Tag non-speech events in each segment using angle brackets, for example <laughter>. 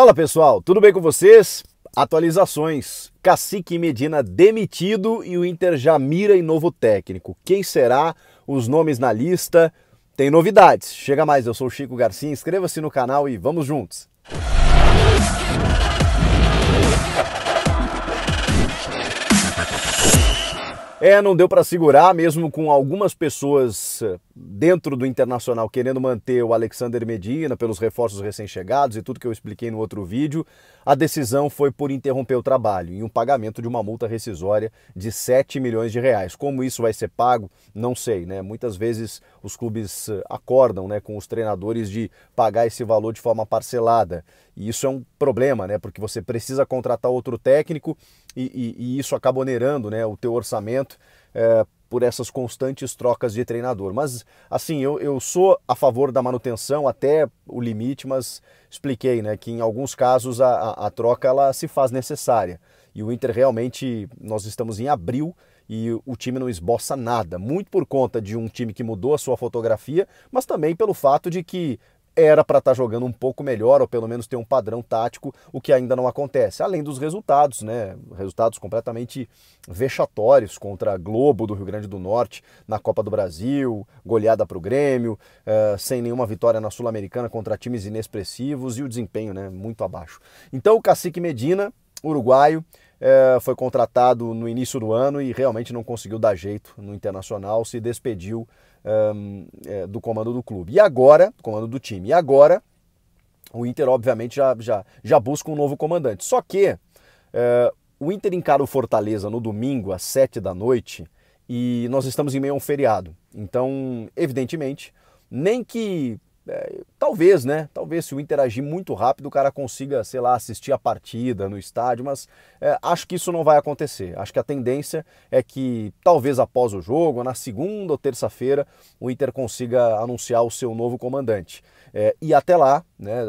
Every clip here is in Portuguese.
Fala pessoal, tudo bem com vocês? Atualizações: Cacique Medina demitido e o Inter já mira em novo técnico. Quem será? Os nomes na lista. Tem novidades. Chega mais, eu sou o Chico Garcia, inscreva-se no canal e vamos juntos. É, não deu para segurar, mesmo com algumas pessoas eh, dentro do Internacional querendo manter o Alexander Medina pelos reforços recém-chegados e tudo que eu expliquei no outro vídeo, a decisão foi por interromper o trabalho e um pagamento de uma multa rescisória de 7 milhões de reais. Como isso vai ser pago, não sei, né? Muitas vezes os clubes eh, acordam, né, com os treinadores de pagar esse valor de forma parcelada e isso é um problema, né? Porque você precisa contratar outro técnico e, e, e isso acaba onerando né, o teu orçamento é, por essas constantes trocas de treinador. Mas, assim, eu, eu sou a favor da manutenção até o limite, mas expliquei né, que em alguns casos a, a, a troca ela se faz necessária. E o Inter realmente, nós estamos em abril, e o time não esboça nada, muito por conta de um time que mudou a sua fotografia, mas também pelo fato de que era para estar tá jogando um pouco melhor, ou pelo menos ter um padrão tático, o que ainda não acontece. Além dos resultados, né? Resultados completamente vexatórios contra a Globo do Rio Grande do Norte na Copa do Brasil, goleada para o Grêmio, uh, sem nenhuma vitória na Sul-Americana contra times inexpressivos e o desempenho, né? Muito abaixo. Então o Cacique Medina, uruguaio, é, foi contratado no início do ano e realmente não conseguiu dar jeito no Internacional, se despediu um, é, do comando do clube. E agora, comando do time. E agora, o Inter, obviamente, já, já, já busca um novo comandante. Só que é, o Inter encara o Fortaleza no domingo, às sete da noite, e nós estamos em meio a um feriado. Então, evidentemente, nem que é, talvez, né? Talvez se o interagir muito rápido, o cara consiga, sei lá, assistir a partida no estádio, mas é, acho que isso não vai acontecer. Acho que a tendência é que talvez após o jogo, na segunda ou terça-feira, o Inter consiga anunciar o seu novo comandante. É, e até lá, né,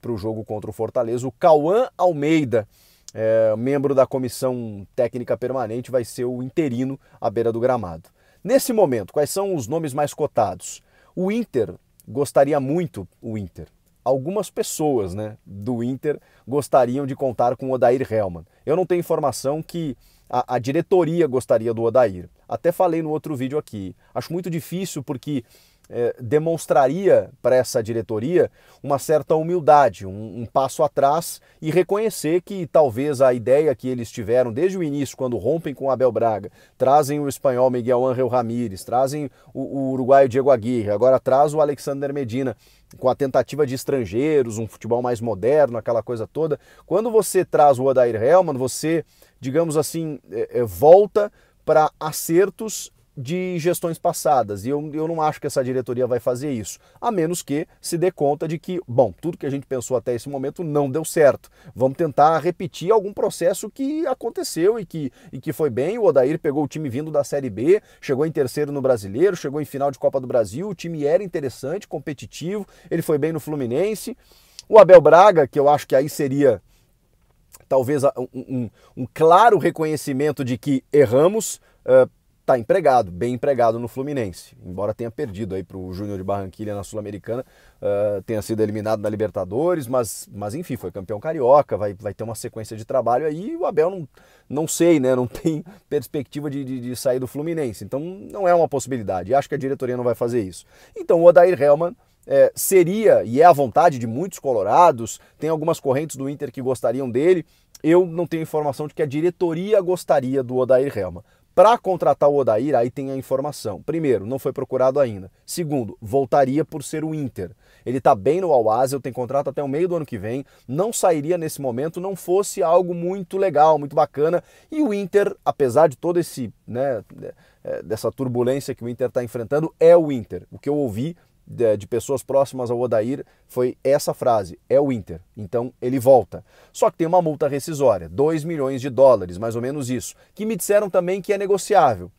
para o jogo contra o Fortaleza, o Cauã Almeida. É, membro da comissão técnica permanente vai ser o interino à beira do gramado. Nesse momento, quais são os nomes mais cotados? O Inter gostaria muito o Inter. Algumas pessoas né, do Inter gostariam de contar com o Odair Hellman. Eu não tenho informação que a, a diretoria gostaria do Odair. Até falei no outro vídeo aqui. Acho muito difícil porque é, demonstraria para essa diretoria uma certa humildade, um, um passo atrás e reconhecer que talvez a ideia que eles tiveram desde o início, quando rompem com Abel Braga, trazem o espanhol Miguel Ángel Ramírez, trazem o, o uruguaio Diego Aguirre, agora traz o Alexander Medina com a tentativa de estrangeiros, um futebol mais moderno, aquela coisa toda. Quando você traz o Adair Helman, você, digamos assim, é, é, volta para acertos de gestões passadas. E eu, eu não acho que essa diretoria vai fazer isso, a menos que se dê conta de que, bom, tudo que a gente pensou até esse momento não deu certo. Vamos tentar repetir algum processo que aconteceu e que, e que foi bem. O Odair pegou o time vindo da Série B, chegou em terceiro no Brasileiro, chegou em final de Copa do Brasil. O time era interessante, competitivo, ele foi bem no Fluminense. O Abel Braga, que eu acho que aí seria talvez um, um, um claro reconhecimento de que erramos. Uh, está empregado, bem empregado no Fluminense, embora tenha perdido aí para o Júnior de Barranquilha na Sul-Americana, uh, tenha sido eliminado na Libertadores, mas, mas enfim, foi campeão carioca, vai, vai ter uma sequência de trabalho aí, o Abel não, não sei, né, não <laughs> tem perspectiva de, de, de sair do Fluminense, então não é uma possibilidade, e acho que a diretoria não vai fazer isso. Então o Odair Hellman é, seria e é a vontade de muitos colorados, tem algumas correntes do Inter que gostariam dele. Eu não tenho informação de que a diretoria gostaria do Odair Helma. Para contratar o Odair, aí tem a informação. Primeiro, não foi procurado ainda. Segundo, voltaria por ser o Inter. Ele está bem no Al-Azil, tem contrato até o meio do ano que vem, não sairia nesse momento, não fosse algo muito legal, muito bacana. E o Inter, apesar de todo esse, né, é, é, dessa turbulência que o Inter está enfrentando, é o Inter. O que eu ouvi de, de pessoas próximas ao Odair foi essa frase: é o Inter. Então ele volta. Só que tem uma multa rescisória, 2 milhões de dólares, mais ou menos isso, que me disseram também que é negociável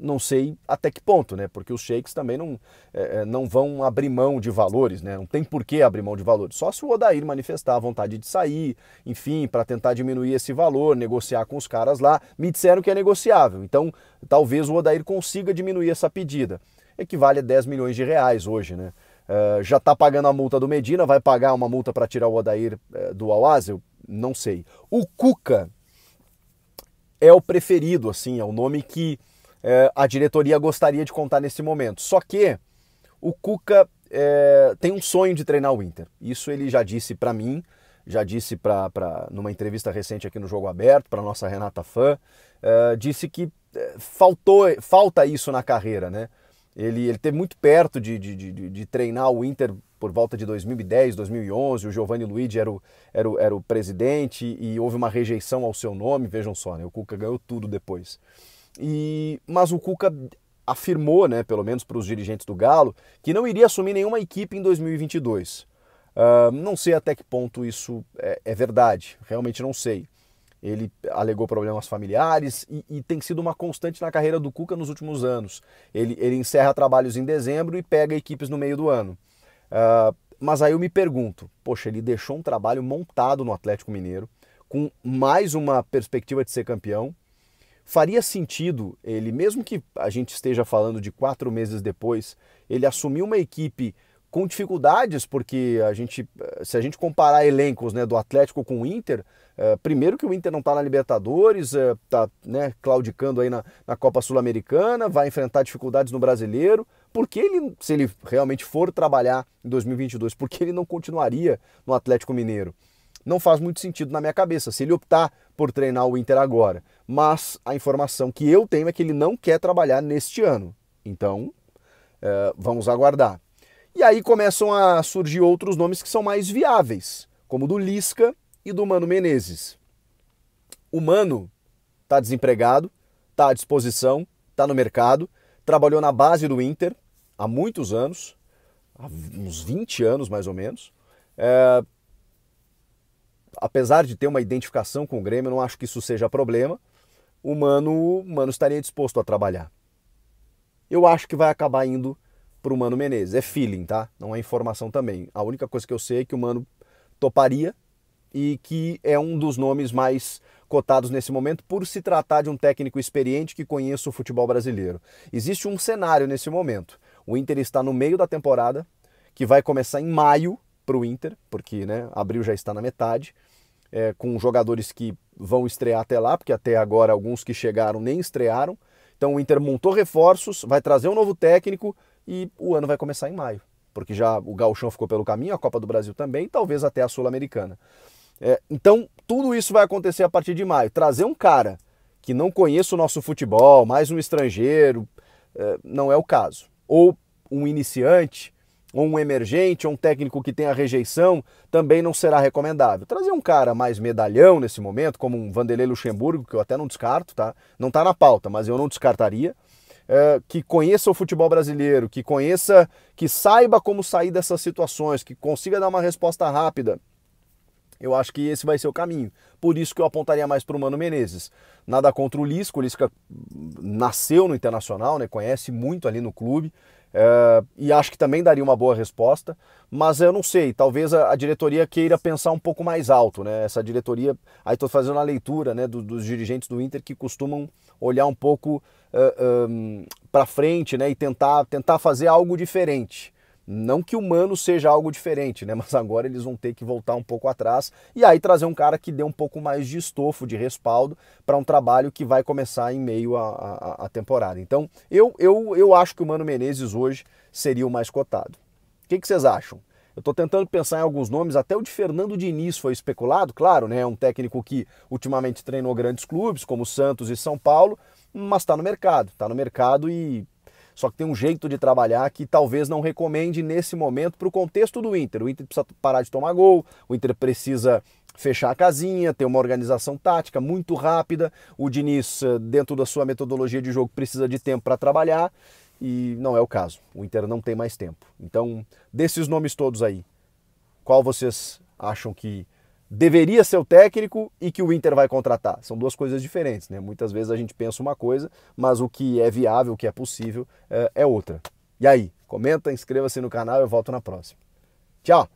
não sei até que ponto, né? Porque os shakes também não, é, é não vão abrir mão de valores, né? Não tem por que abrir mão de valores. Só se o Odair manifestar a vontade de sair, enfim, para tentar diminuir esse valor, negociar com os caras lá. Me disseram que é negociável. Então, talvez o Odair consiga diminuir essa pedida equivale a 10 milhões de reais hoje, né? Uh, já está pagando a multa do Medina, vai pagar uma multa para tirar o Odair uh, do Alásio? Não sei. O Cuca é o preferido, assim, é o nome que uh, a diretoria gostaria de contar nesse momento. Só que o Cuca tem um sonho de treinar o Inter. Isso ele já disse para mim, já disse pra, pra, numa entrevista recente aqui no Jogo Aberto, para nossa Renata Fã, disse que faltou, falta isso na carreira, né? Ele, ele teve muito perto de, de, de, de treinar o Inter por volta de 2010, 2011, o Giovanni Luigi era o, era, o, era o presidente e houve uma rejeição ao seu nome, vejam só, né? o Cuca ganhou tudo depois. E, mas o Cuca afirmou, né, pelo menos para os dirigentes do Galo, que não iria assumir nenhuma equipe em 2022. Uh, ah, não sei até que ponto isso é, é verdade, realmente não sei. Ele alegou problemas familiares e, e, tem sido uma constante na carreira do Cuca nos últimos anos. Ele, ele encerra trabalhos em dezembro e pega equipes no meio do ano. Uh, mas aí eu me pergunto: poxa, ele deixou um trabalho montado no Atlético Mineiro, com mais uma perspectiva de ser campeão. Faria sentido ele, mesmo que a gente esteja falando de quatro meses depois, ele assumir uma equipe com dificuldades, porque a gente, se a gente comparar elencos né, do Atlético com o Inter, é, primeiro que o Inter não está na Libertadores, está eh, é, né, claudicando aí na, na Copa Sul-Americana, vai enfrentar dificuldades no Brasileiro, porque ele, se ele realmente for trabalhar em 2022, porque ele não continuaria no Atlético Mineiro? Não faz muito sentido na minha cabeça, se ele optar por treinar o Inter agora. Mas a informação que eu tenho é que ele não quer trabalhar neste ano. Então, é, vamos aguardar. E aí começam a surgir outros nomes que são mais viáveis, como do Lisca e do Mano Menezes. O Mano está desempregado, está à disposição, está no mercado, trabalhou na base do Inter há muitos anos, há uns 20 anos mais ou menos. É... Apesar de ter uma identificação com o Grêmio, eu não acho que isso seja problema. O Mano, o Mano estaria disposto a trabalhar. Eu acho que vai acabar indo para o Mano Menezes. É feeling, tá? Não é informação também. A única coisa que eu sei é que o Mano toparia e que é um dos nomes mais cotados nesse momento por se tratar de um técnico experiente que conheça o futebol brasileiro. Existe um cenário nesse momento. O Inter está no meio da temporada, que vai começar em maio para o Inter, porque né, abril já está na metade, é, com jogadores que vão estrear até lá, porque até agora alguns que chegaram nem estrearam. Então o Inter montou reforços, vai trazer um novo técnico e o ano vai começar em maio, porque já o gauchão ficou pelo caminho, a Copa do Brasil também, talvez até a Sul-Americana. É, então, tudo isso vai acontecer a partir de maio. Trazer um cara que não conheça o nosso futebol, mais um estrangeiro, é, não é o caso. Ou um iniciante, ou um emergente, ou um técnico que tenha rejeição, também não será recomendável. Trazer um cara mais medalhão nesse momento, como um Vanderlei Luxemburgo, que eu até não descarto, tá? Não está na pauta, mas eu não descartaria. É, que conheça o futebol brasileiro, que conheça, que saiba como sair dessas situações, que consiga dar uma resposta rápida. Eu acho que esse vai ser o caminho. Por isso que eu apontaria mais para o Mano Menezes. Nada contra o Lisca, o Lisca nasceu no Internacional, né? conhece muito ali no clube é, e acho que também daria uma boa resposta, mas eu não sei, talvez a, a diretoria queira pensar um pouco mais alto, né? Essa diretoria, aí estou fazendo a leitura né, do, dos dirigentes do Inter que costumam olhar um pouco uh, eh, um, eh, para frente né, e tentar, tentar fazer algo diferente. Não que o mano seja algo diferente, né? <laughs> Mas agora eles vão ter que voltar um pouco atrás e aí trazer um cara que dê um pouco mais de estofo, de respaldo para um trabalho que vai começar em meio à temporada. Então, eu, eu, eu acho que o Mano Menezes hoje seria o mais cotado. O que, que vocês acham? Eu estou tentando pensar em alguns nomes, até o de Fernando Diniz foi especulado, claro, né? É um técnico que ultimamente treinou grandes clubes como Santos e São Paulo, mas está no mercado, está no mercado e só que tem um jeito de trabalhar que talvez não recomende nesse momento para o contexto do Inter. O Inter precisa parar de tomar gol, o Inter precisa fechar a casinha, ter uma organização tática muito rápida. O Diniz, eh, dentro da sua metodologia de jogo, precisa de tempo para trabalhar e não é o caso. O Inter não tem mais tempo. Então, desses nomes todos aí, qual vocês acham que deveria ser o técnico e que o Inter vai contratar. São duas coisas diferentes, né? Muitas vezes a gente pensa uma coisa, mas o que é viável, o que é possível, é, é outra. E aí? Comenta, inscreva-se no canal, eu volto na próxima. Tchau!